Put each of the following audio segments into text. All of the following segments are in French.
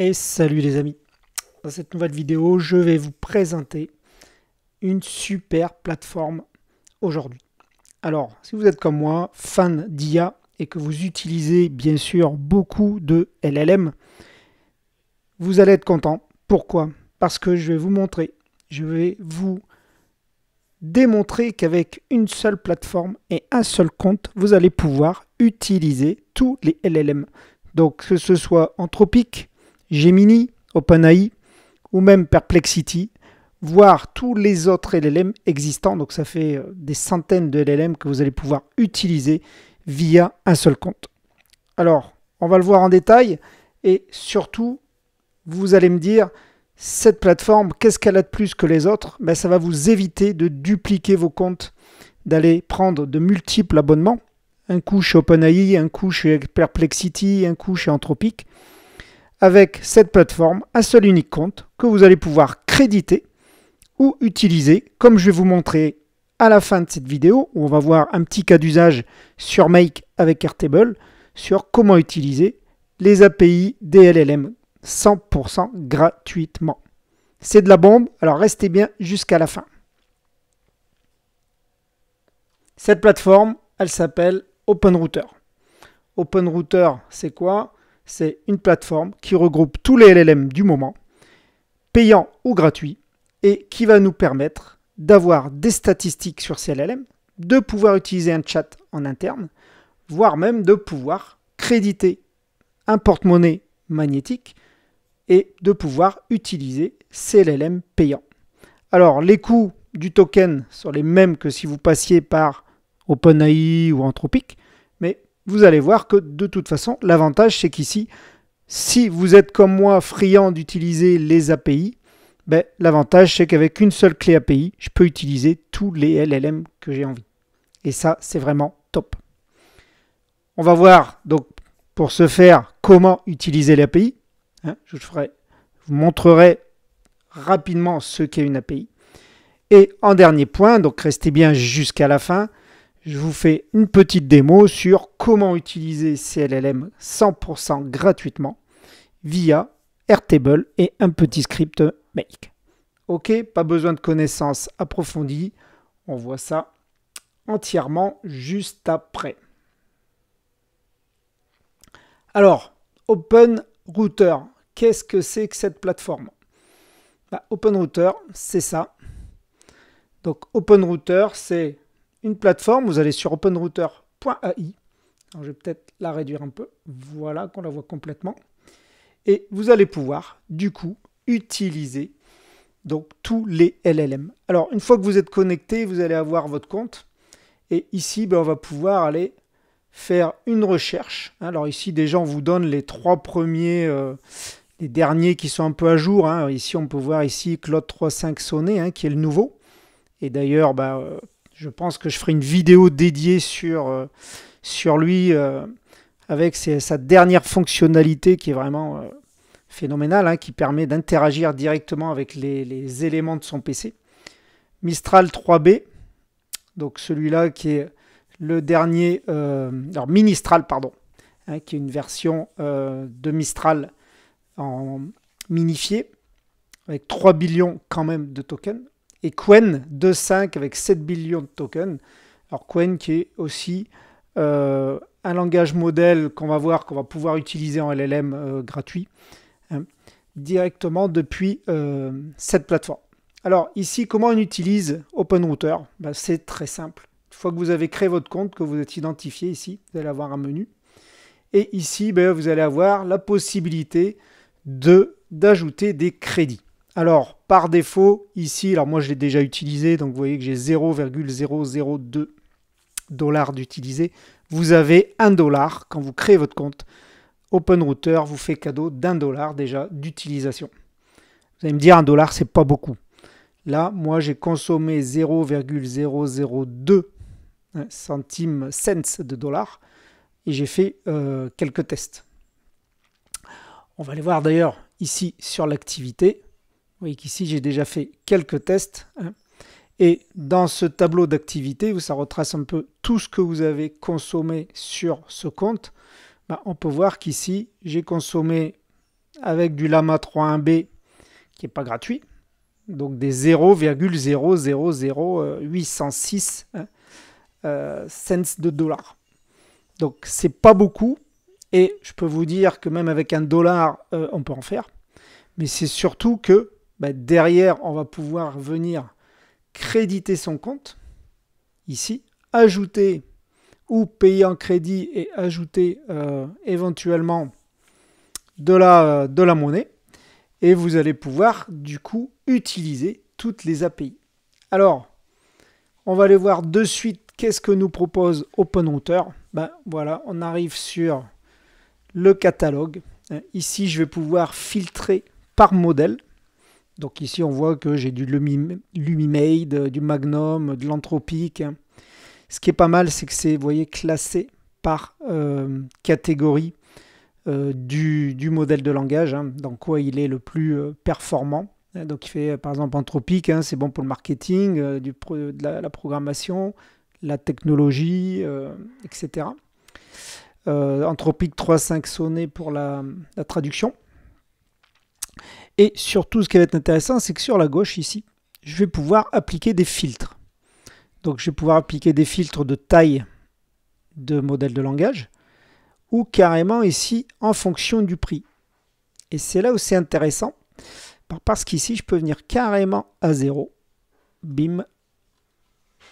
Et salut les amis Dans cette nouvelle vidéo, je vais vous présenter une super plateforme aujourd'hui. Alors, si vous êtes comme moi, fan d'IA et que vous utilisez bien sûr beaucoup de LLM, vous allez être content. Pourquoi Parce que je vais vous montrer, je vais vous démontrer qu'avec une seule plateforme et un seul compte, vous allez pouvoir utiliser tous les LLM. Donc que ce soit Anthropique, Gemini, OpenAI ou même Perplexity, voire tous les autres LLM existants. Donc ça fait euh, des centaines de LLM que vous allez pouvoir utiliser via un seul compte. Alors, on va le voir en détail et surtout, vous allez me dire, cette plateforme, qu'est-ce qu'elle a de plus que les autres ben, Ça va vous éviter de dupliquer vos comptes, d'aller prendre de multiples abonnements. Un coup chez OpenAI, un coup chez Perplexity, un coup chez Anthropic avec cette plateforme un seul unique compte que vous allez pouvoir créditer ou utiliser, comme je vais vous montrer à la fin de cette vidéo, où on va voir un petit cas d'usage sur Make avec Airtable, sur comment utiliser les API d'LLM 100% gratuitement. C'est de la bombe, alors restez bien jusqu'à la fin. Cette plateforme, elle s'appelle OpenRouter. OpenRouter, c'est quoi c'est une plateforme qui regroupe tous les LLM du moment, payants ou gratuits, et qui va nous permettre d'avoir des statistiques sur ces LLM, de pouvoir utiliser un chat en interne, voire même de pouvoir créditer un porte-monnaie magnétique et de pouvoir utiliser ces LLM payants. Alors les coûts du token sont les mêmes que si vous passiez par OpenAI ou Anthropique vous allez voir que de toute façon, l'avantage c'est qu'ici, si vous êtes comme moi friand d'utiliser les API, ben, l'avantage c'est qu'avec une seule clé API, je peux utiliser tous les LLM que j'ai envie. Et ça, c'est vraiment top. On va voir donc pour ce faire comment utiliser l'API. Hein, je, vous ferai, je vous montrerai rapidement ce qu'est une API. Et en dernier point, donc restez bien jusqu'à la fin, je vous fais une petite démo sur comment utiliser CLLM 100% gratuitement via Airtable et un petit script make. Ok, pas besoin de connaissances approfondies, on voit ça entièrement juste après. Alors, Open Router, qu'est-ce que c'est que cette plateforme bah, Open Router, c'est ça. Donc Open Router, c'est une plateforme, vous allez sur openrouter.ai. je vais peut-être la réduire un peu. Voilà qu'on la voit complètement. Et vous allez pouvoir, du coup, utiliser donc tous les LLM. Alors, une fois que vous êtes connecté, vous allez avoir votre compte. Et ici, ben, on va pouvoir aller faire une recherche. Alors ici, déjà, on vous donne les trois premiers, euh, les derniers qui sont un peu à jour. Hein. Ici, on peut voir ici Claude 3.5 sonné, hein, qui est le nouveau. Et d'ailleurs, bah, je pense que je ferai une vidéo dédiée sur, euh, sur lui euh, avec sa dernière fonctionnalité qui est vraiment euh, phénoménale, hein, qui permet d'interagir directement avec les, éléments de son PC. Mistral 3B, donc celui-là qui est le dernier, alors Ministral, pardon, hein, qui est une version de Mistral en minifié, avec 3 billions quand même de tokens et Quen 2.5 avec 7 billions de tokens. Alors Quen qui est aussi euh, un langage modèle qu'on va voir, qu'on va pouvoir utiliser en LLM euh, gratuit hein, directement depuis euh, cette plateforme. Alors ici, comment on utilise OpenRouter ben, C'est très simple. Une fois que vous avez créé votre compte, que vous êtes identifié ici, vous allez avoir un menu. Et ici, ben, vous allez avoir la possibilité d'ajouter des crédits. Alors, par défaut, ici, alors moi je l'ai déjà utilisé, donc vous voyez que j'ai 0,002 dollars d'utilisé. Vous avez 1 dollar quand vous créez votre compte. Open Router vous fait cadeau d'un dollar déjà d'utilisation. Vous allez me dire, un dollar, c'est pas beaucoup. Là, moi, j'ai consommé 0,002 hein, centimes cents de dollars et j'ai fait euh, quelques tests. On va aller voir d'ailleurs ici sur l'activité voyez qu'ici j'ai déjà fait quelques tests. Hein. Et dans ce tableau d'activité, où ça retrace un peu tout ce que vous avez consommé sur ce compte. Bah, on peut voir qu'ici, j'ai consommé avec du Lama 3.1b qui n'est pas gratuit. Donc des 0,000806 hein, euh, cents de dollars. Donc c'est pas beaucoup. Et je peux vous dire que même avec un dollar, euh, on peut en faire. Mais c'est surtout que bah, derrière, on va pouvoir venir créditer son compte, ici, ajouter ou payer en crédit et ajouter euh, éventuellement de la, de la monnaie. Et vous allez pouvoir, du coup, utiliser toutes les API. Alors, on va aller voir de suite qu'est-ce que nous propose OpenRouter. Ben bah, voilà, on arrive sur le catalogue. Ici, je vais pouvoir filtrer par modèle. Donc ici, on voit que j'ai du Lumimade, du Magnum, de l'Anthropique. Ce qui est pas mal, c'est que c'est, voyez, classé par euh, catégorie euh, du, modèle de langage, hein, dans quoi il est le plus euh, performant. Donc il fait, par exemple, Anthropique, hein, c'est bon pour le marketing, de la, programmation, la technologie, etc. Anthropique 3.5 sonné pour la traduction. Et surtout, ce qui va être intéressant, c'est que sur la gauche, ici, je vais pouvoir appliquer des filtres. Donc, je vais pouvoir appliquer des filtres de taille de modèle de langage ou carrément ici en fonction du prix. Et c'est là où c'est intéressant parce qu'ici, je peux venir carrément à 0. Bim.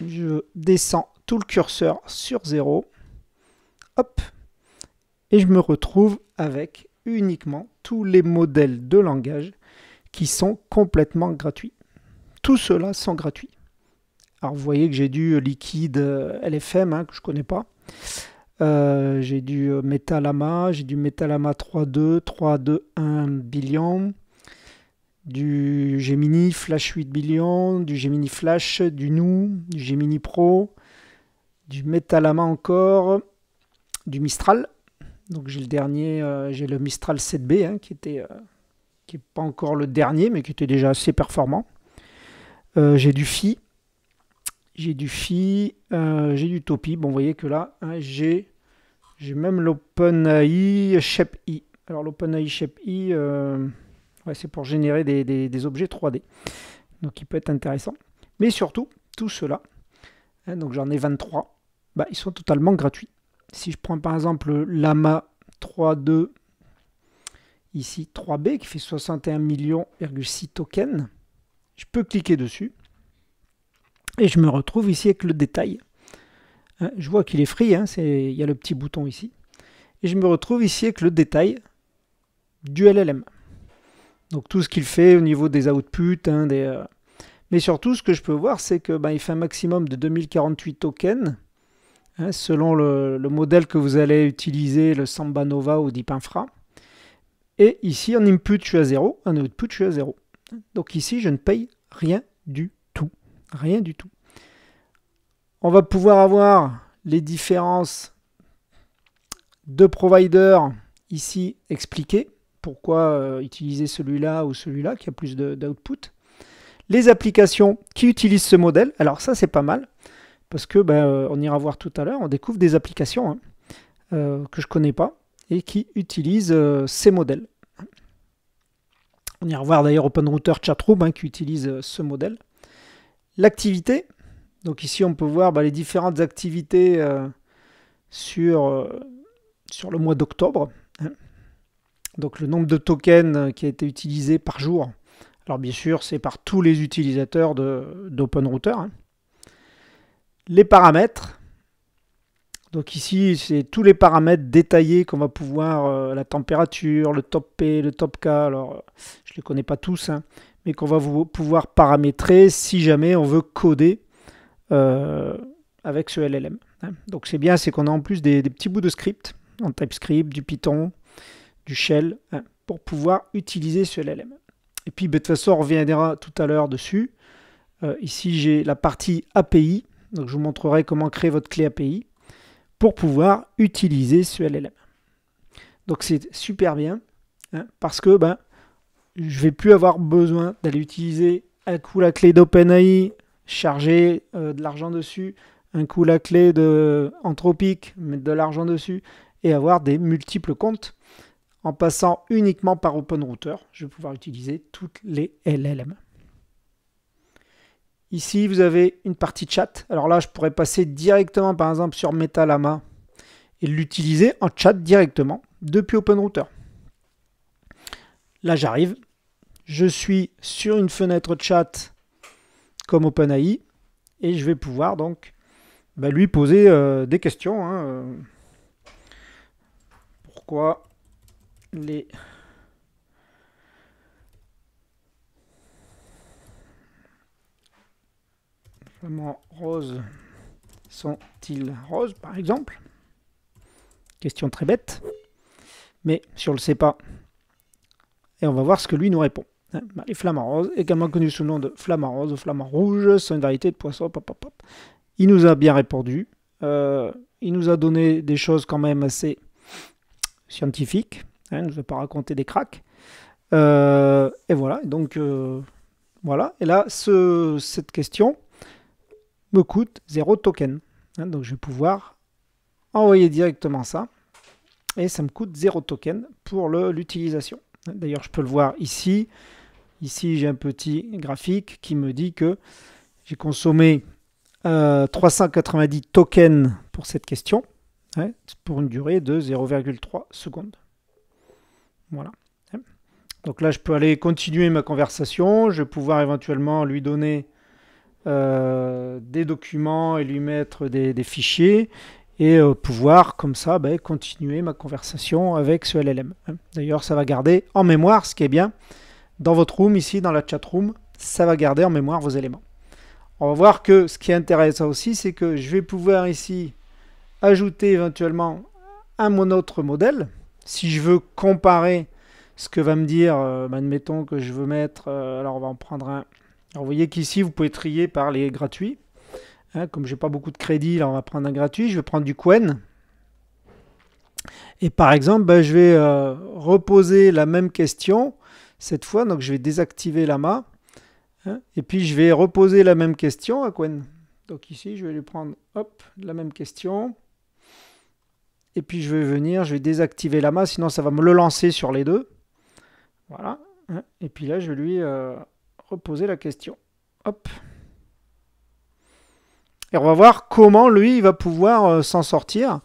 Je descends tout le curseur sur 0. Hop. Et je me retrouve avec uniquement les modèles de langage qui sont complètement gratuits. Tout cela sont gratuits. Alors vous voyez que j'ai du liquide euh, LFM hein, que je connais pas. Euh, j'ai du euh, Metalama, j'ai du Metalama 3.2, 1 billion, du Gemini Flash 8 billion, du Gemini Flash, du Nou, du Gemini Pro, du Metalama encore, du Mistral, donc j'ai le dernier, euh, j'ai le Mistral 7B hein, qui était euh, qui pas encore le dernier mais qui était déjà assez performant. Euh, j'ai du Phi, j'ai du Phi, j'ai du Topi. Bon, vous voyez que là, hein, j'ai j'ai même l'OpenAI Shape I. Alors l'OpenAI Shape I, c'est pour générer des, objets 3D. Donc il peut être intéressant. Mais surtout, tout cela, là hein, donc j'en ai 23, bah, ils sont totalement gratuits si je prends par exemple l'AMA 3.2, ici 3B, qui fait 61 millions,6 tokens, je peux cliquer dessus. Et je me retrouve ici avec le détail. Hein, je vois qu'il est free, hein, il y a le petit bouton ici. Et je me retrouve ici avec le détail du LLM. Donc tout ce qu'il fait au niveau des outputs, hein, euh, mais surtout, ce que je peux voir, c'est qu'il ben, fait un maximum de 2048 tokens Hein, selon le, modèle que vous allez utiliser, le Samba Nova ou Deep Infra. Et ici, en input, je suis à 0, en output, je suis à 0. Donc ici, je ne paye rien du tout. Rien du tout. On va pouvoir avoir les différences de provider ici expliquées. Pourquoi euh, utiliser celui-là ou celui-là qui a plus d'output. Les applications qui utilisent ce modèle. Alors ça, c'est pas mal parce que ben, euh, on ira voir tout à l'heure, on découvre des applications hein, euh, que je ne connais pas et qui utilisent euh, ces modèles. On ira voir d'ailleurs OpenRouter Chatroom hein, qui utilise ce modèle. L'activité, donc ici on peut voir ben, les différentes activités sur, sur le mois d'octobre. Hein. Donc le nombre de tokens qui a été utilisé par jour. Alors bien sûr, c'est par tous les utilisateurs d'OpenRouter les paramètres. Donc ici, c'est tous les paramètres détaillés qu'on va pouvoir, euh, la température, le top P, le top K, alors euh, je ne les connais pas tous, hein, mais qu'on va vous, pouvoir paramétrer si jamais on veut coder euh, avec ce LLM. Hein. Donc c'est bien, c'est qu'on a en plus des, petits bouts de script, en TypeScript, du Python, du Shell, hein, pour pouvoir utiliser ce LLM. Et puis, bah, de toute façon, on reviendra tout à l'heure dessus. ici, j'ai la partie API donc je vous montrerai comment créer votre clé API pour pouvoir utiliser ce LLM. Donc c'est super bien hein, parce que ben, je vais plus avoir besoin d'aller utiliser un coup la clé d'OpenAI, charger euh, de l'argent dessus, un coup la clé d'Anthropique, mettre de l'argent dessus et avoir des multiples comptes. En passant uniquement par OpenRouter, je vais pouvoir utiliser toutes les LLM. Ici, vous avez une partie chat. Alors là, je pourrais passer directement, par exemple, sur Metalama et l'utiliser en chat directement depuis OpenRouter. Là, j'arrive. Je suis sur une fenêtre chat comme OpenAI et je vais pouvoir donc bah, lui poser euh, des questions. Hein. pourquoi les Comment roses sont-ils roses, par exemple Question très bête. Mais si on ne le sait pas, et on va voir ce que lui nous répond. Hein, bah, les flamants roses, également connus sous le nom de flamants roses ou flamants rouges, sont une variété de poissons. Il nous a bien répondu. Euh, il nous a donné des choses quand même assez scientifiques. Hein, ne nous a pas raconté des craques. Euh, et voilà. Donc euh, voilà. Et là, cette question, coûte 0 token. Hein, donc je vais pouvoir envoyer directement ça. Et ça me coûte 0 token pour l'utilisation. Hein, d'ailleurs, je peux le voir ici. Ici, j'ai un petit graphique qui me dit que j'ai consommé 390 euh, tokens pour cette question, hein, pour une durée de 0,3 secondes. Voilà. Donc là, je peux aller continuer ma conversation. Je vais pouvoir éventuellement lui donner euh, des documents et lui mettre des, fichiers et euh, pouvoir comme ça ben, continuer ma conversation avec ce LLM. Hein. D'ailleurs, ça va garder en mémoire, ce qui est bien, dans votre room, ici dans la chat room, ça va garder en mémoire vos éléments. On va voir que ce qui est intéressant aussi, c'est que je vais pouvoir ici ajouter éventuellement un mon autre modèle. Si je veux comparer ce que va me dire, euh, ben, admettons que je veux mettre, alors on va en prendre un alors vous voyez qu'ici, vous pouvez trier par les gratuits. Hein, comme comme n'ai pas beaucoup de crédit, là on va prendre un gratuit. Je vais prendre du Quen. Et par exemple, ben, je vais euh, reposer la même question cette fois. Donc je vais désactiver l'AMA. Hein, et puis je vais reposer la même question à Quen. Donc ici, je vais lui prendre hop, la même question. Et puis je vais venir, je vais désactiver l'AMA, sinon ça va me le lancer sur les deux. Voilà. Hein. Et puis là, je vais lui... Euh, reposer la question. Hop. Et on va voir comment lui, va pouvoir euh, s'en sortir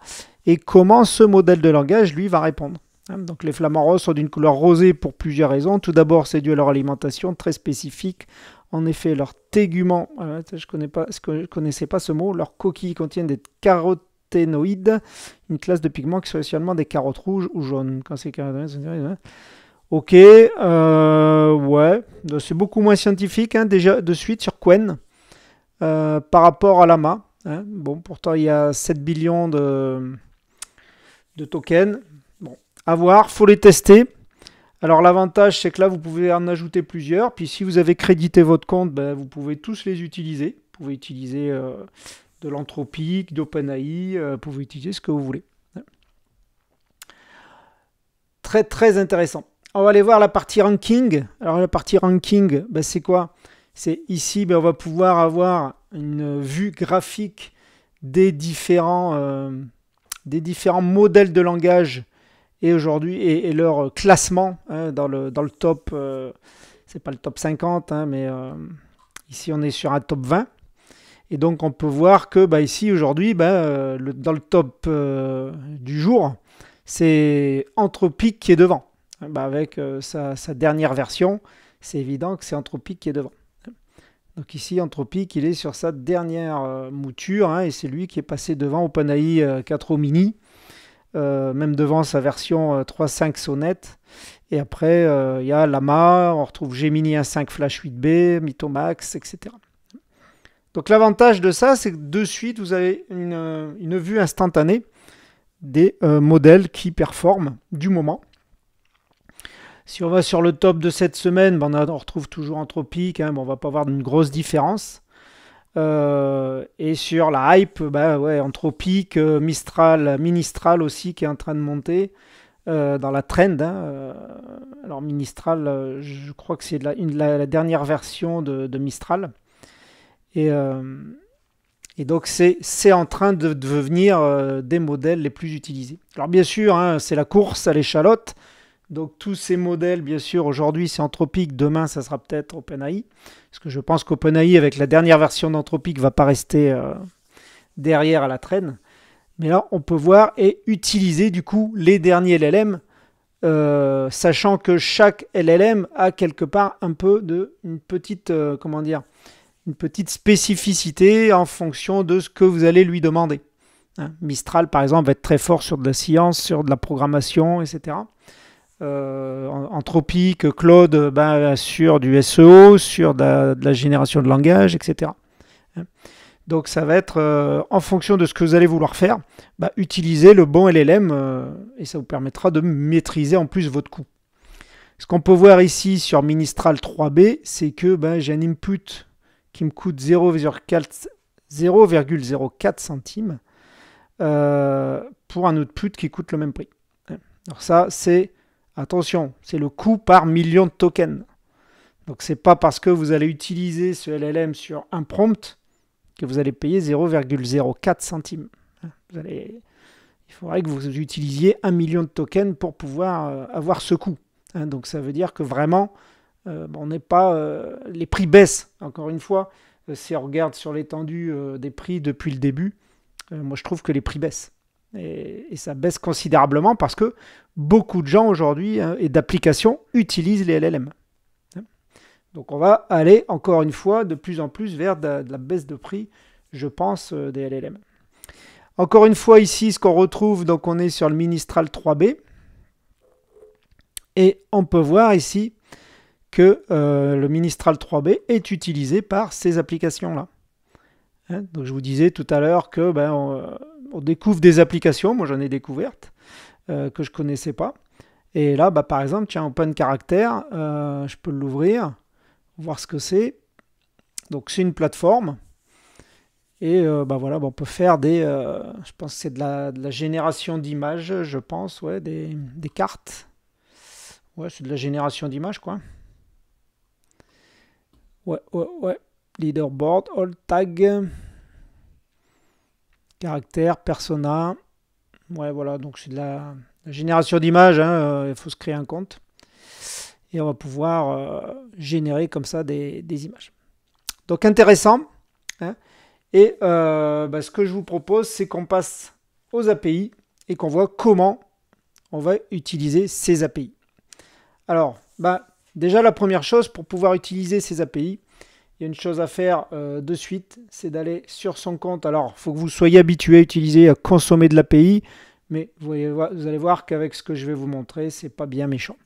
et comment ce modèle de langage, lui, va répondre. Hein, donc les flamants roses sont d'une couleur rosée pour plusieurs raisons. Tout d'abord, c'est dû à leur alimentation très spécifique. En effet, leur tégument, euh, je ne connaissais pas ce mot, leur coquilles contiennent des caroténoïdes, une classe de pigments qui sont essentiellement des carottes rouges ou jaunes. Quand c'est hein. Ok, euh, ouais, c'est beaucoup moins scientifique hein, déjà de suite sur Quen euh, par rapport à l'AMA. Hein. Bon, pourtant il y a 7 billions de, de tokens. Bon, à voir, faut les tester. Alors l'avantage c'est que là vous pouvez en ajouter plusieurs, puis si vous avez crédité votre compte, ben, vous pouvez tous les utiliser. Vous pouvez utiliser euh, de l'anthropique, d'OpenAI, vous pouvez utiliser ce que vous voulez. Très très intéressant on va aller voir la partie ranking. Alors la partie ranking, ben, c'est quoi C'est ici, ben, on va pouvoir avoir une vue graphique des différents, euh, des différents modèles de langage et aujourd'hui et, leur classement hein, dans, le, dans le top. Euh, c'est pas le top 50, hein, mais euh, ici on est sur un top 20. Et donc on peut voir que ben, ici aujourd'hui, dans le top du jour, c'est Anthropique qui est devant. Eh ben, avec euh, sa, dernière version, c'est évident que c'est Anthropique qui est devant. Donc ici, Anthropique, il est sur sa dernière euh, mouture, hein, et c'est lui qui est passé devant OpenAI 4 euh, Mini, même devant sa version 3.5 Sonnette. Et après, il y a Lama, on retrouve Gemini 1.5 Flash 8B, Mythomax, etc. Donc l'avantage de ça, c'est que de suite, vous avez une, vue instantanée des modèles qui performent du moment. Si on va sur le top de cette semaine, ben, on, retrouve toujours Anthropique, hein, ne on va pas avoir une grosse différence. Euh, et sur la hype, bah ouais, Anthropique, euh, Mistral, Ministral aussi qui est en train de monter euh, dans la trend. Hein, alors Ministral, je crois que c'est la, dernière version de, Mistral. Et, donc c'est en train de devenir des modèles les plus utilisés. Alors bien sûr, hein, c'est la course à l'échalote. Donc tous ces modèles, bien sûr, aujourd'hui c'est anthropique, demain ça sera peut-être OpenAI, parce que je pense qu'OpenAI avec la dernière version ne va pas rester euh, derrière à la traîne. Mais là, on peut voir et utiliser du coup les derniers LLM, euh, sachant que chaque LLM a quelque part un peu de une petite euh, comment dire, une petite spécificité en fonction de ce que vous allez lui demander. Hein, Mistral, par exemple, va être très fort sur de la science, sur de la programmation, etc anthropique, euh, Claude, ben, sur du SEO, sur de la, génération de langage, etc. Hein. Donc ça va être euh, en fonction de ce que vous allez vouloir faire, bah, utiliser le bon LLM euh, et ça vous permettra de maîtriser en plus votre coût. Ce qu'on peut voir ici sur Ministral 3B, c'est que ben, j'ai un input qui me coûte 0,04 centimes pour un output qui coûte le même prix. Hein. Alors ça, c'est Attention, c'est le coût par million de tokens. Donc c'est pas parce que vous allez utiliser ce LLM sur un prompt que vous allez payer 0,04 centimes. Il faudrait que vous utilisiez un million de tokens pour pouvoir euh, avoir ce coût. Hein. donc ça veut dire que vraiment, euh, on n'est pas... Euh, les prix baissent, encore une fois. si on regarde sur l'étendue des prix depuis le début, moi je trouve que les prix baissent. Et, ça baisse considérablement parce que beaucoup de gens aujourd'hui euh, et d'applications utilisent les LLM. Donc on va aller encore une fois de plus en plus vers de, la baisse de prix, je pense, euh, des LLM. Encore une fois ici, ce qu'on retrouve, donc on est sur le Ministral 3B. Et on peut voir ici que euh, le Ministral 3B est utilisé par ces applications-là. Hein, donc je vous disais tout à l'heure que ben, on découvre des applications, moi j'en ai découvertes euh, que je ne connaissais pas. Et là, bah, par exemple, tiens, Open Caractère, euh, je peux l'ouvrir, voir ce que c'est. Donc c'est une plateforme. Et euh, bah, voilà, bah, on peut faire des... je pense que c'est de la, génération d'images, je pense, ouais, des, cartes. Ouais, c'est de la génération d'images, quoi. Ouais, ouais, ouais. Leaderboard, all tag. Caractère, persona. Ouais, voilà, donc c'est de la, génération d'images. Hein, euh, il faut se créer un compte. Et on va pouvoir euh, générer comme ça des, images. Donc intéressant. Hein. et euh, bah, ce que je vous propose, c'est qu'on passe aux API et qu'on voit comment on va utiliser ces API. Alors, bah, déjà la première chose, pour pouvoir utiliser ces API, il y a une chose à faire euh, de suite, c'est d'aller sur son compte. Alors, il faut que vous soyez habitué à utiliser, à consommer de l'API, mais vous, voyez, vous allez voir qu'avec ce que je vais vous montrer, c'est pas bien méchant.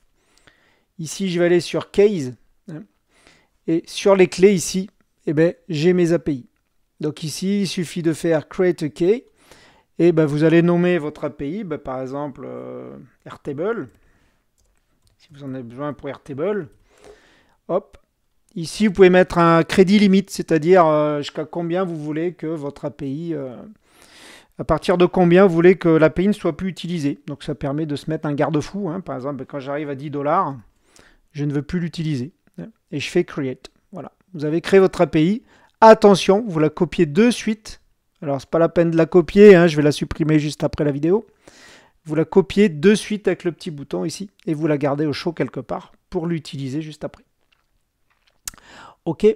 Ici, je vais aller sur Case, hein, et sur les clés ici, eh ben, j'ai mes API. Donc ici, il suffit de faire Create a Key, et ben, vous allez nommer votre API, ben, par exemple euh, Rtable. si vous en avez besoin pour Rtable. Hop, Ici, vous pouvez mettre un crédit limite, c'est-à-dire euh, jusqu'à combien vous voulez que votre API, euh, à partir de combien vous voulez que l'API ne soit plus utilisée. Donc ça permet de se mettre un garde-fou. Hein. Par exemple, quand j'arrive à 10 dollars, je ne veux plus l'utiliser. Hein, et je fais create. Voilà. Vous avez créé votre API. Attention, vous la copiez de suite. Alors c'est pas la peine de la copier, hein, je vais la supprimer juste après la vidéo. Vous la copiez de suite avec le petit bouton ici et vous la gardez au chaud quelque part pour l'utiliser juste après. Ok,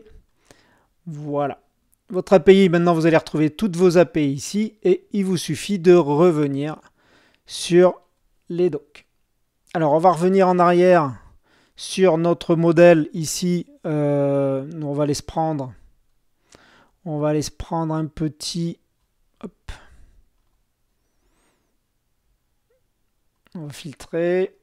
voilà. Votre API, maintenant vous allez retrouver toutes vos API ici et il vous suffit de revenir sur les docs. Alors on va revenir en arrière sur notre modèle ici. Euh, on va aller se prendre. On va aller se prendre un petit. Hop. On va filtrer.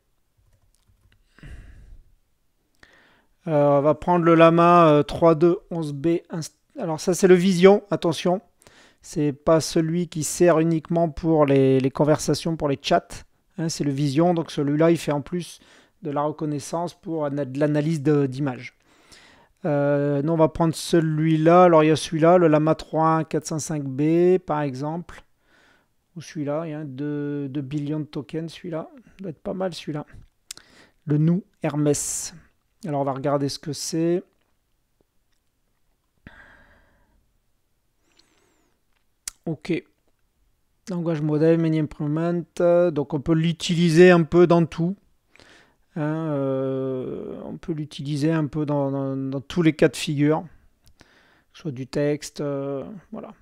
Euh, on va prendre le Lama 3211B. Euh, alors ça c'est le Vision, attention. C'est pas celui qui sert uniquement pour les, conversations, pour les chats. Hein, c'est le Vision, donc celui-là il fait en plus de la reconnaissance pour de l'analyse d'image euh, nous, on va prendre celui-là. Alors, il y a celui-là, le Lama 3405 b par exemple. Ou celui-là, il y a 2, billions de tokens, celui-là. doit être pas mal, celui-là. Le nous Hermès. Alors on va regarder ce que c'est. Ok. Langage modèle, many implement. Donc on peut l'utiliser un peu dans tout. Hein, euh, on peut l'utiliser un peu dans, tous les cas de figure. Soit du texte, euh, voilà.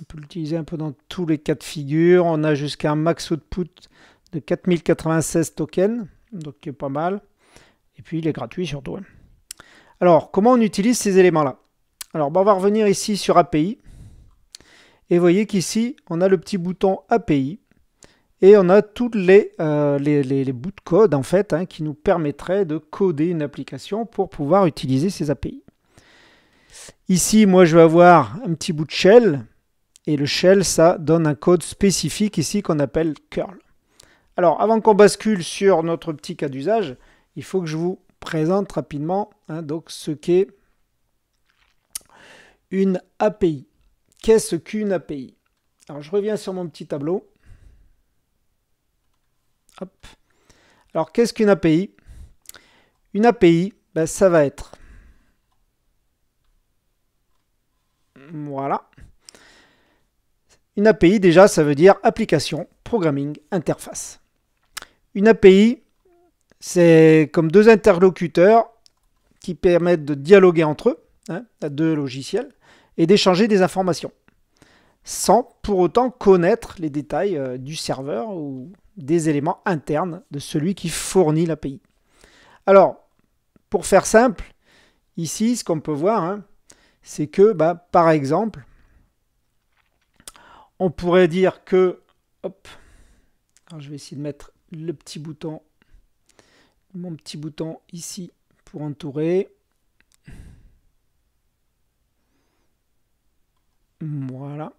On peut l'utiliser un peu dans tous les cas de figure. On a jusqu'à un max output de 4096 tokens, donc qui est pas mal. Et puis il est gratuit surtout. Alors, comment on utilise ces éléments-là Alors, bah, on va revenir ici sur API. Et vous voyez qu'ici, on a le petit bouton API. Et on a tous euh, les, bouts de code, en fait, hein, qui nous permettraient de coder une application pour pouvoir utiliser ces API. Ici, moi, je vais avoir un petit bout de shell. Et le shell, ça donne un code spécifique ici qu'on appelle curl. Alors, avant qu'on bascule sur notre petit cas d'usage, il faut que je vous présente rapidement hein, donc ce qu'est une API. Qu'est-ce qu'une API Alors je reviens sur mon petit tableau. Alors qu'est-ce qu'une API Une API, ben, ça va être... Voilà. Une API déjà, ça veut dire application, programming, interface. Une API, c'est comme deux interlocuteurs qui permettent de dialoguer entre eux, hein, deux logiciels, et d'échanger des informations, sans pour autant connaître les détails euh, du serveur ou des éléments internes de celui qui fournit l'API. Alors, pour faire simple, ici, ce qu'on peut voir, hein, c'est que, bah, par exemple, on pourrait dire que, hop, je vais essayer de mettre le petit bouton mon petit bouton ici pour entourer. Voilà,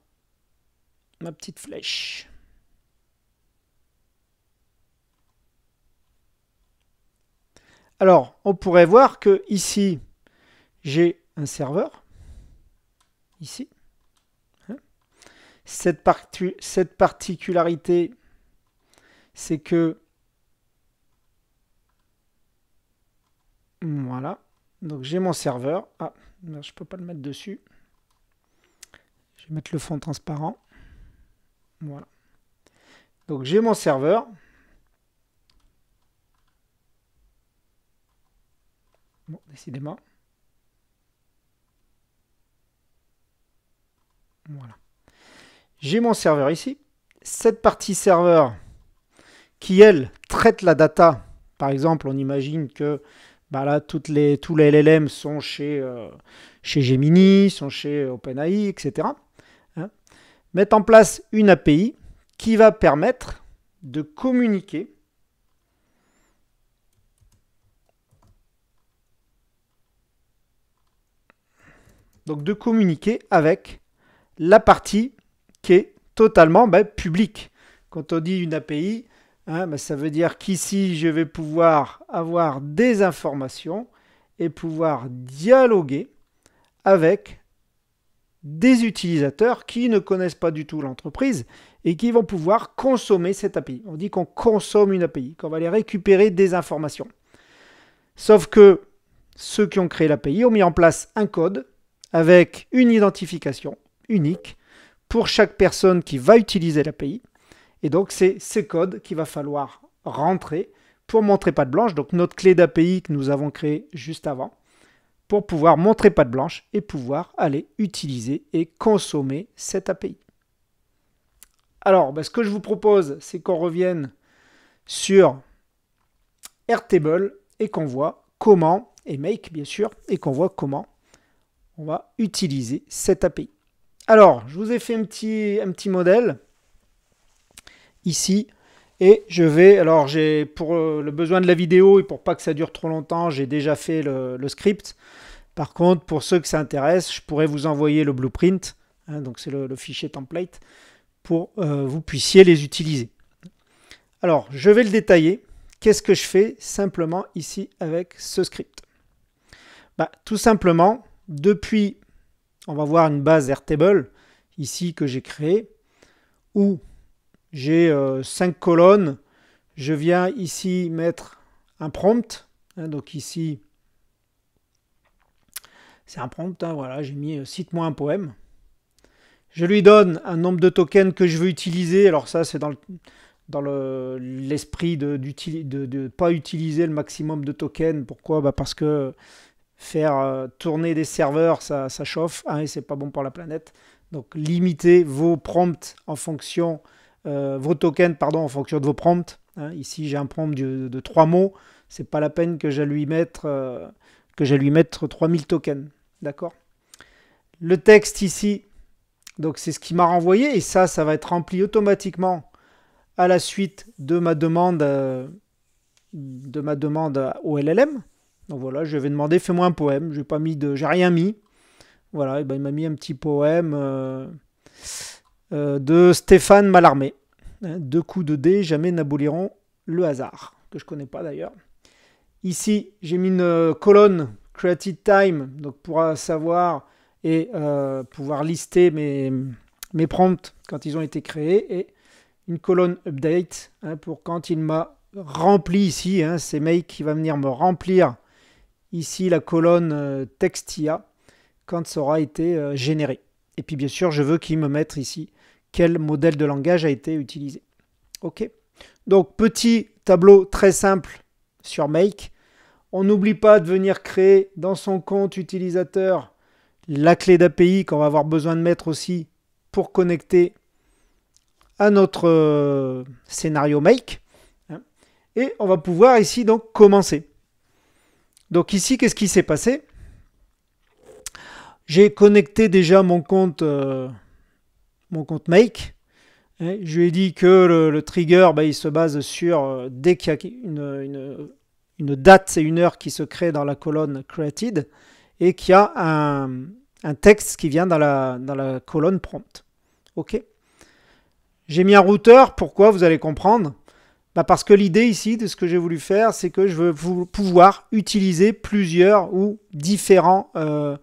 ma petite flèche. Alors, on pourrait voir que ici, j'ai un serveur, ici. Hein. Cette, cette particularité, c'est que Voilà. Donc j'ai mon serveur. Ah, je je peux pas le mettre dessus. Je vais mettre le fond transparent. Voilà. Donc j'ai mon serveur. Bon, décidément. Voilà. J'ai mon serveur ici. Cette partie serveur qui, elle, traite la data. Par exemple, on imagine que bah là, toutes les, tous les LLM sont chez, euh, chez Gemini, sont chez euh, OpenAI, etc. Hein. Mettre en place une API qui va permettre de communiquer donc de communiquer avec la partie qui est totalement bah, publique. Quand on dit une API, Hein, ça veut dire qu'ici, je vais pouvoir avoir des informations et pouvoir dialoguer avec des utilisateurs qui ne connaissent pas du tout l'entreprise et qui vont pouvoir consommer cette API. On dit qu'on consomme une API, qu'on va aller récupérer des informations. Sauf que ceux qui ont créé l'API ont mis en place un code avec une identification unique pour chaque personne qui va utiliser l'API et donc, c'est ces codes qu'il va falloir rentrer pour montrer pas de blanche, donc notre clé d'API que nous avons créée juste avant, pour pouvoir montrer pas de blanche et pouvoir aller utiliser et consommer cette API. Alors, ben, ce que je vous propose, c'est qu'on revienne sur Airtable et qu'on voit comment, et Make bien sûr, et qu'on voit comment on va utiliser cette API. Alors, je vous ai fait petit, un petit modèle ici. Et je vais, alors j'ai pour euh, le besoin de la vidéo et pour pas que ça dure trop longtemps, j'ai déjà fait le, script. Par contre, pour ceux que ça intéresse, je pourrais vous envoyer le blueprint, hein, donc c'est le, fichier template, pour euh, vous puissiez les utiliser. Alors, je vais le détailler. Qu'est-ce que je fais simplement ici avec ce script bah, Tout simplement, depuis, on va voir une base Airtable, ici que j'ai créée, où j'ai 5 euh, cinq colonnes. Je viens ici mettre un prompt. Hein, donc ici, c'est un prompt. Hein, voilà, j'ai mis euh, cite-moi un poème. Je lui donne un nombre de tokens que je veux utiliser. Alors ça, c'est dans l'esprit de ne pas utiliser le maximum de tokens. Pourquoi bah, Parce que faire euh, tourner des serveurs, ça, chauffe hein, et c'est pas bon pour la planète. Donc limitez vos prompts en fonction euh, vos tokens pardon, en fonction de vos prompts. Hein. ici, j'ai un prompt de, trois 3 mots. C'est pas la peine que j'aille lui mettre, euh, que lui 3000 tokens. D'accord Le texte ici, donc c'est ce qu'il m'a renvoyé. Et ça, ça va être rempli automatiquement à la suite de ma demande, euh, de ma demande au LLM. Donc voilà, je vais demander fais-moi un poème. J'ai pas rien mis. Voilà, ben, il m'a mis un petit poème. Euh, de Stéphane Malarmé. Deux coups de dés, jamais n'aboliront le hasard, que je connais pas d'ailleurs. Ici, j'ai mis une euh, colonne Created Time, donc pour euh, savoir et pouvoir lister mes, mes prompts quand ils ont été créés, et une colonne Update hein, pour quand il m'a rempli ici, hein, c'est Make qui va venir me remplir ici la colonne Textia quand ça aura été généré. Et puis bien sûr, je veux qu'il me mette ici quel modèle de langage a été utilisé. OK Donc, petit tableau très simple sur Make. On n'oublie pas de venir créer dans son compte utilisateur la clé d'API qu'on va avoir besoin de mettre aussi pour connecter à notre euh, scénario Make. Hein. Et on va pouvoir ici donc commencer. Donc ici, qu'est-ce qui s'est passé J'ai connecté déjà mon compte... Euh, mon compte make. je lui ai dit que le, trigger, bah, il se base sur euh, dès qu'il y a une, date et une heure qui se crée dans la colonne created et qu'il y a un, texte qui vient dans la, dans la colonne prompt. OK J'ai mis un routeur, pourquoi Vous allez comprendre. Bah, parce que l'idée ici de ce que j'ai voulu faire, c'est que je veux pouvoir utiliser plusieurs ou différents euh,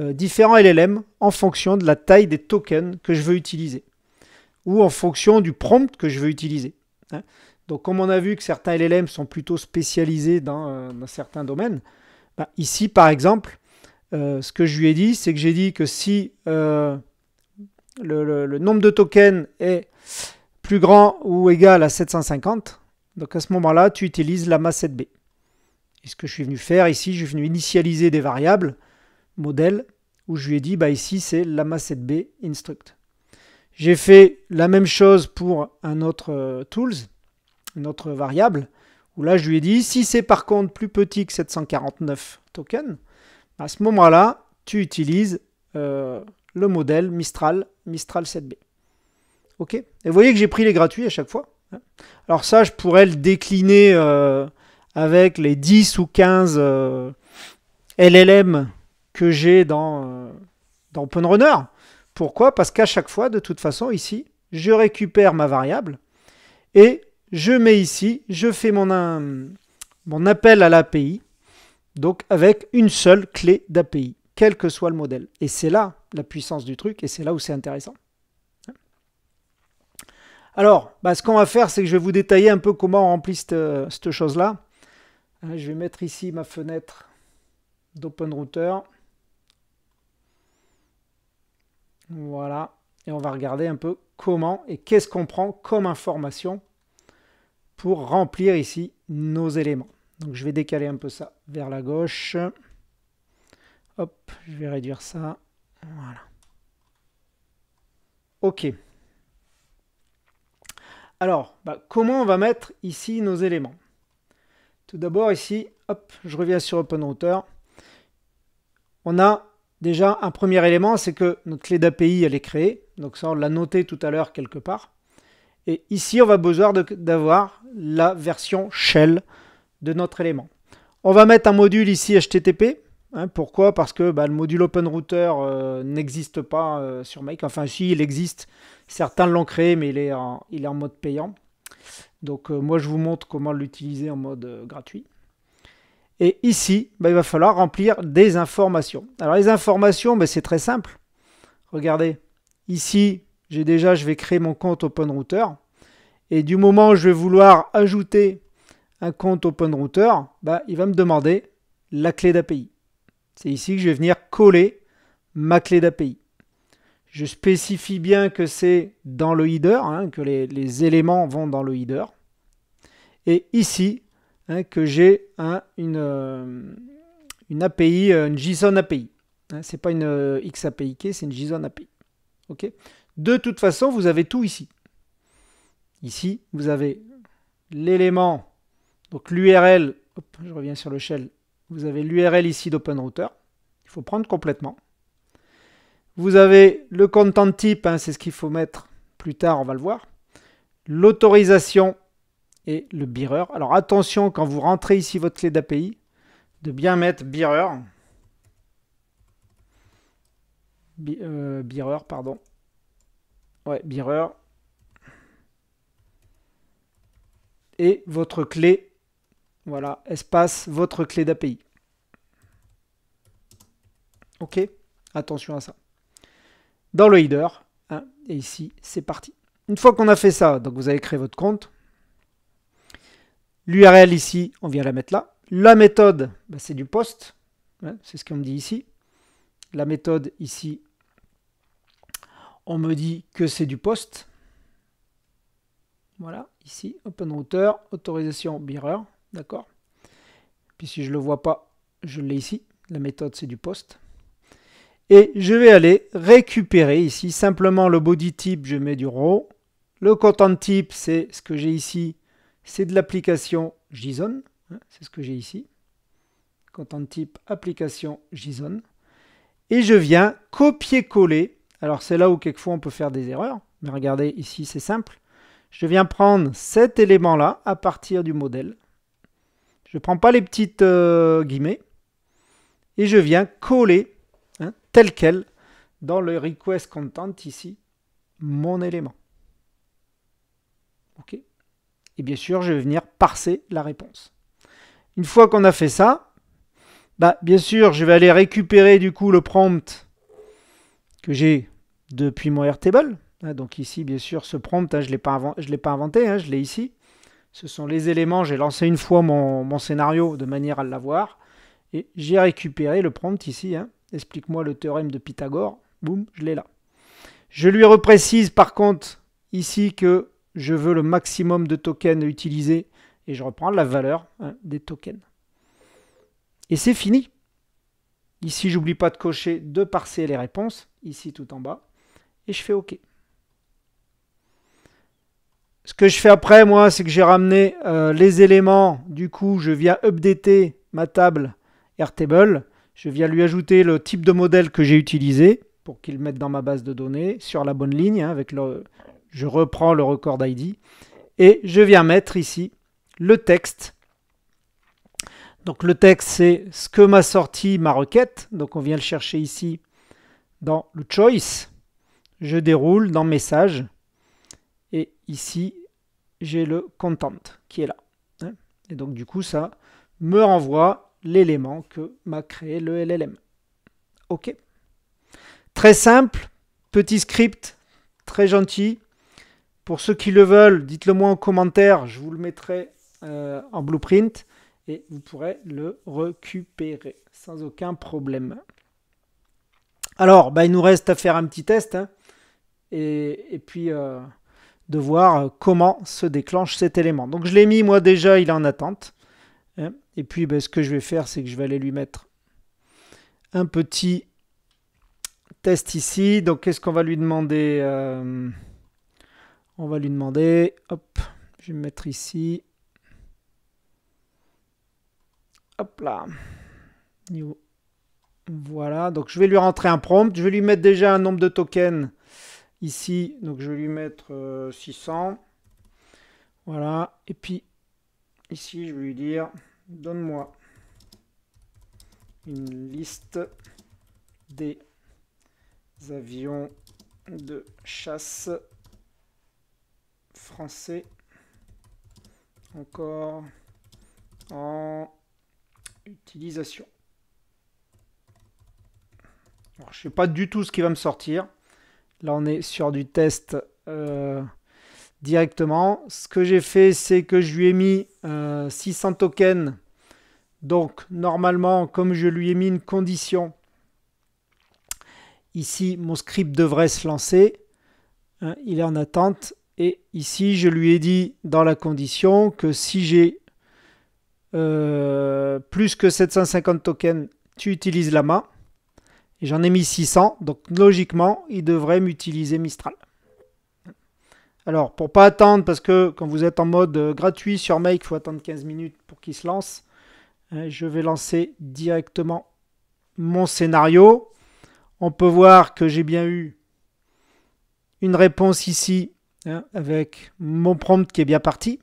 euh, différents LLM en fonction de la taille des tokens que je veux utiliser ou en fonction du prompt que je veux utiliser. Hein. Donc comme on a vu que certains LLM sont plutôt spécialisés dans, euh, certains domaines, bah, ici par exemple, euh, ce que je lui ai dit, c'est que j'ai dit que si le, nombre de tokens est plus grand ou égal à 750, donc à ce moment-là, tu utilises la masse 7B. Et ce que je suis venu faire ici, je suis venu initialiser des variables modèle où je lui ai dit bah ici c'est lama 7b instruct. J'ai fait la même chose pour un autre euh, tools, une autre variable, où là je lui ai dit si c'est par contre plus petit que 749 tokens, à ce moment-là tu utilises euh, le modèle Mistral, Mistral 7b. Ok Et vous voyez que j'ai pris les gratuits à chaque fois. Hein. Alors ça, je pourrais le décliner euh, avec les 10 ou 15 LLM que j'ai dans, euh, dans OpenRunner. Pourquoi Parce qu'à chaque fois, de toute façon, ici, je récupère ma variable et je mets ici, je fais mon, mon appel à l'API, donc avec une seule clé d'API, quel que soit le modèle. Et c'est là la puissance du truc et c'est là où c'est intéressant. Alors, bah, ce qu'on va faire, c'est que je vais vous détailler un peu comment on remplit cette, cette chose-là. Euh, je vais mettre ici ma fenêtre d'OpenRouter. Voilà. Et on va regarder un peu comment et qu'est-ce qu'on prend comme information pour remplir ici nos éléments. Donc je vais décaler un peu ça vers la gauche. Hop, je vais réduire ça. Voilà. OK. Alors, bah, comment on va mettre ici nos éléments Tout d'abord ici, hop, je reviens sur OpenRouter. On a Déjà, un premier élément, c'est que notre clé d'API, elle est créée. Donc ça, on l'a noté tout à l'heure quelque part. Et ici, on va besoin d'avoir la version shell de notre élément. On va mettre un module ici HTTP. Hein, pourquoi Parce que bah, le module OpenRouter Router euh, n'existe pas euh, sur Make. Enfin, si, il existe. Certains l'ont créé, mais il est en, mode payant. Donc euh, moi, je vous montre comment l'utiliser en mode gratuit. Et ici, bah, il va falloir remplir des informations. Alors les informations, bah, c'est très simple. Regardez, ici, j'ai déjà, je vais créer mon compte open OpenRouter. Et du moment où je vais vouloir ajouter un compte OpenRouter, Router, bah, il va me demander la clé d'API. C'est ici que je vais venir coller ma clé d'API. Je spécifie bien que c'est dans le header, hein, que les, les éléments vont dans le header. Et ici, Hein, que j'ai hein, une, euh, une API, euh, une JSON API. Hein, ce n'est pas une euh, XAPI c'est une JSON API. Ok de toute façon, vous avez tout ici. Ici, vous avez l'élément, donc l'URL, je reviens sur le shell, vous avez l'URL ici d'OpenRouter, il faut prendre complètement. Vous avez le content type, c'est ce qu'il faut mettre plus tard, on va le voir. L'autorisation et le bearer. Alors attention quand vous rentrez ici votre clé d'API de bien mettre bearer. Euh, pardon. Ouais, bearer. Et votre clé, voilà, espace, votre clé d'API. Ok, attention à ça. Dans le header, hein, et ici, c'est parti. Une fois qu'on a fait ça, donc vous avez créé votre compte, L'URL ici, on vient la mettre là. La méthode, bah, c'est du post. Hein, c'est ce qu'on me dit ici. La méthode ici, on me dit que c'est du post. Voilà, ici, open router, autorisation bearer, e d'accord. Puis si je ne le vois pas, je l'ai ici. La méthode, c'est du post. Et je vais aller récupérer ici simplement le body type, je mets du raw. Le content type, c'est ce que j'ai ici, c'est de l'application JSON, hein, c'est ce que j'ai ici. Content type application JSON, et je viens copier-coller. Alors c'est là où quelquefois on peut faire des erreurs, mais regardez ici c'est simple. Je viens prendre cet élément-là à partir du modèle. Je ne prends pas les petites euh, guillemets et je viens coller hein, tel quel dans le request content ici mon élément. OK et bien sûr, je vais venir parser la réponse. Une fois qu'on a fait ça, bah, bien sûr, je vais aller récupérer du coup le prompt que j'ai depuis mon Airtable. Hein, donc ici, bien sûr, ce prompt, hein, je ne l'ai pas, inventé, hein, je l'ai ici. Ce sont les éléments, j'ai lancé une fois mon, scénario de manière à l'avoir. Et j'ai récupéré le prompt ici. Explique-moi le théorème de Pythagore. Boum, je l'ai là. Je lui reprécise par contre ici que je veux le maximum de tokens utilisés et je reprends la valeur hein, des tokens. Et c'est fini. Ici, j'oublie pas de cocher de parser les réponses, ici tout en bas, et je fais OK. Ce que je fais après, moi, c'est que j'ai ramené euh, les éléments. Du coup, je viens updater ma table Airtable. Je viens lui ajouter le type de modèle que j'ai utilisé pour qu'il mette dans ma base de données sur la bonne ligne hein, avec le, je reprends le record ID et je viens mettre ici le texte. Donc le texte, c'est ce que m'a sorti ma requête. Donc on vient le chercher ici dans le choice. Je déroule dans message. Et ici, j'ai le content qui est là. Hein. Et donc du coup, ça me renvoie l'élément que m'a créé le LLM. OK. Très simple, petit script, très gentil. Pour ceux qui le veulent, dites-le moi en commentaire, je vous le mettrai euh, en blueprint et vous pourrez le récupérer sans aucun problème. Alors, bah, il nous reste à faire un petit test hein, et, puis euh, de voir comment se déclenche cet élément. Donc je l'ai mis moi déjà, il est en attente. Hein, et puis bah, ce que je vais faire, c'est que je vais aller lui mettre un petit test ici. Donc qu'est-ce qu'on va lui demander euh, on va lui demander, hop, je vais me mettre ici. Hop là. Voilà, donc je vais lui rentrer un prompt. Je vais lui mettre déjà un nombre de tokens ici. Donc je vais lui mettre 600. Euh, voilà, et puis ici je vais lui dire, donne-moi une liste des avions de chasse français encore en utilisation. je sais pas du tout ce qui va me sortir. Là, on est sur du test euh, directement. Ce que j'ai fait, c'est que je lui ai mis 600 euh, tokens. Donc, normalement, comme je lui ai mis une condition, ici, mon script devrait se lancer. Hein, il est en attente. Et ici, je lui ai dit dans la condition que si j'ai euh, plus que 750 tokens, tu utilises la main. Et j'en ai mis 600, donc logiquement, il devrait m'utiliser Mistral. Alors, pour ne pas attendre, parce que quand vous êtes en mode euh, gratuit sur Make, il faut attendre 15 minutes pour qu'il se lance. Euh, je vais lancer directement mon scénario. On peut voir que j'ai bien eu une réponse ici Hein, avec mon prompt qui est bien parti.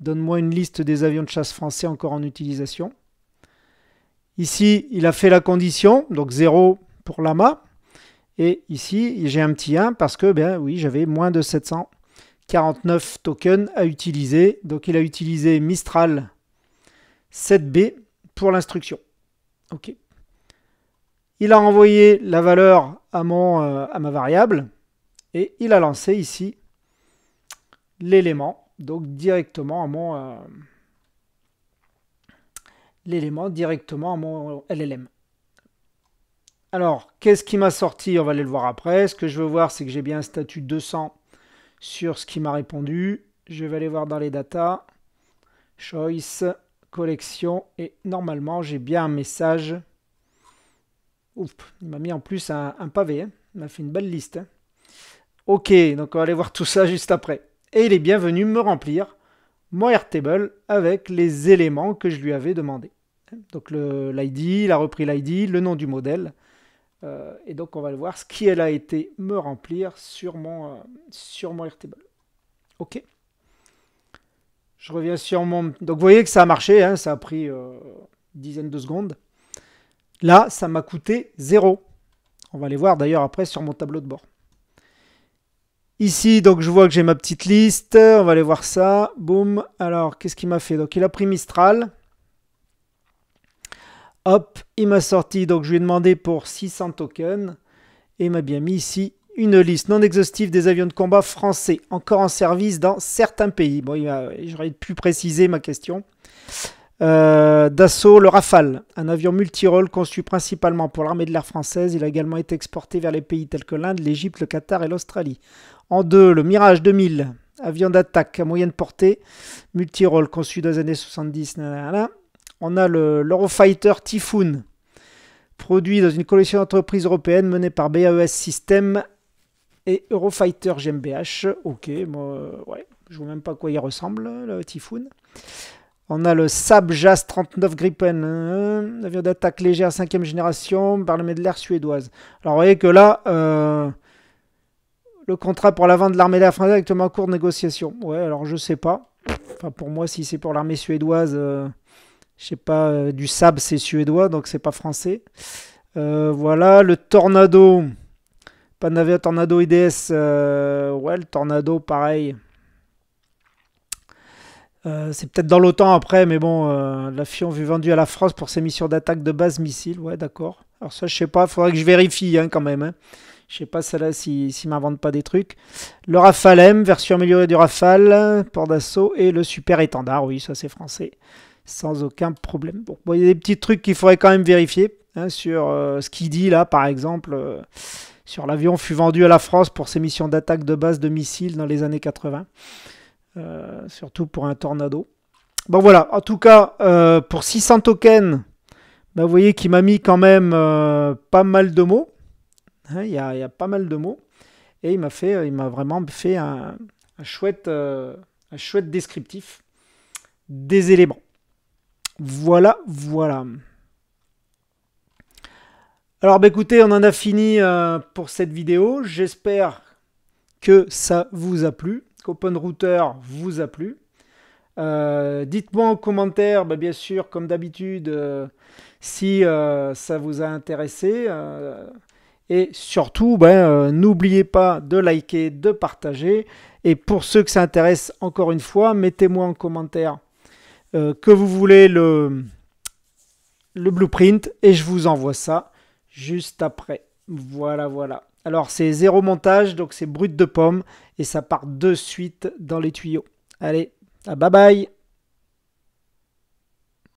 Donne-moi une liste des avions de chasse français encore en utilisation. Ici, il a fait la condition, donc 0 pour l'AMA. Et ici, j'ai un petit 1 parce que, ben oui, j'avais moins de 749 tokens à utiliser. Donc, il a utilisé Mistral 7B pour l'instruction. OK. Il a envoyé la valeur à, mon, euh, à ma variable et il a lancé ici l'élément, donc directement à mon euh, l'élément directement à mon LLM. Alors, qu'est-ce qui m'a sorti On va aller le voir après. Ce que je veux voir, c'est que j'ai bien un statut 200 sur ce qui m'a répondu. Je vais aller voir dans les data, choice, collection, et normalement, j'ai bien un message. Ouf, il m'a mis en plus un, pavé. Hein. Il m'a fait une belle liste. Hein. Ok, donc on va aller voir tout ça juste après et il est bien venu me remplir mon Airtable avec les éléments que je lui avais demandé. Donc l'ID, il a repris l'ID, le nom du modèle. Euh, et donc on va voir ce elle a été me remplir euh, sur mon, Airtable. OK. Je reviens sur mon... Donc vous voyez que ça a marché, hein, ça a pris une euh, dizaine de secondes. Là, ça m'a coûté zéro. On va les voir d'ailleurs après sur mon tableau de bord. Ici, donc je vois que j'ai ma petite liste. On va aller voir ça. Boum. Alors, qu'est-ce qu'il m'a fait Donc, il a pris Mistral. Hop, il m'a sorti. Donc, je lui ai demandé pour 600 tokens. Et il m'a bien mis ici une liste non exhaustive des avions de combat français encore en service dans certains pays. Bon, j'aurais pu préciser ma question. Euh, D'assaut, le Rafale, un avion multi-role conçu principalement pour l'armée de l'air française. Il a également été exporté vers les pays tels que l'Inde, l'Égypte, le Qatar et l'Australie. En deux, le Mirage 2000, avion d'attaque à moyenne portée, multi multirole conçu dans les années 70. On a l'Eurofighter Eurofighter Typhoon, produit dans une collection d'entreprises européennes menée par BAES Systems et Eurofighter GmbH. Ok, moi, euh, ouais, je vois même pas à quoi il ressemble, le Typhoon. On a le Saab JAS 39 Gripen, hein, hein, avion d'attaque légère 5 génération par de suédoise. Alors vous voyez que là, euh, le contrat pour la vente de l'armée de la France est actuellement en cours de négociation. Ouais, alors je sais pas. Enfin, pour moi, si c'est pour l'armée suédoise, euh, je sais pas, euh, du sable c'est suédois, donc c'est pas français. Euh, voilà, le Tornado. Panavia Tornado IDS. ouais, le Tornado, pareil. c'est peut-être dans l'OTAN après, mais bon, La Fion vu vendue à la France pour ses missions d'attaque de base missile. Ouais, d'accord. Alors ça, je sais pas, Il faudrait que je vérifie hein, quand même. Hein. Je sais pas celle-là s'il si m'invente pas des trucs. Le Rafale M, version améliorée du Rafale, port d'assaut et le super étendard. Oui, ça c'est français, sans aucun problème. Bon, il y a des petits trucs qu'il faudrait quand même vérifier hein, sur euh, ce qu'il dit là, par exemple. Euh, sur l'avion fut vendu à la France pour ses missions d'attaque de base de missiles dans les années 80, euh, surtout pour un tornado. Bon voilà, en tout cas, pour 600 tokens, bah, vous voyez qu'il m'a mis quand même pas mal de mots. Hein, il, y a, pas mal de mots. Et il m'a fait, euh, il m'a vraiment fait un, chouette, euh, un chouette descriptif des éléments. Voilà, voilà. Alors bah, écoutez, on en a fini euh, pour cette vidéo. J'espère que ça vous a plu, qu'Open Router vous a plu. Dites-moi en commentaire, bah, bien sûr, comme d'habitude, si ça vous a intéressé. Et surtout, ben, euh, n'oubliez pas de liker, de partager. Et pour ceux que ça intéresse, encore une fois, mettez-moi en commentaire euh, que vous voulez le, le blueprint et je vous envoie ça juste après. Voilà, voilà. Alors c'est zéro montage, donc c'est brut de pomme et ça part de suite dans les tuyaux. Allez, à bye bye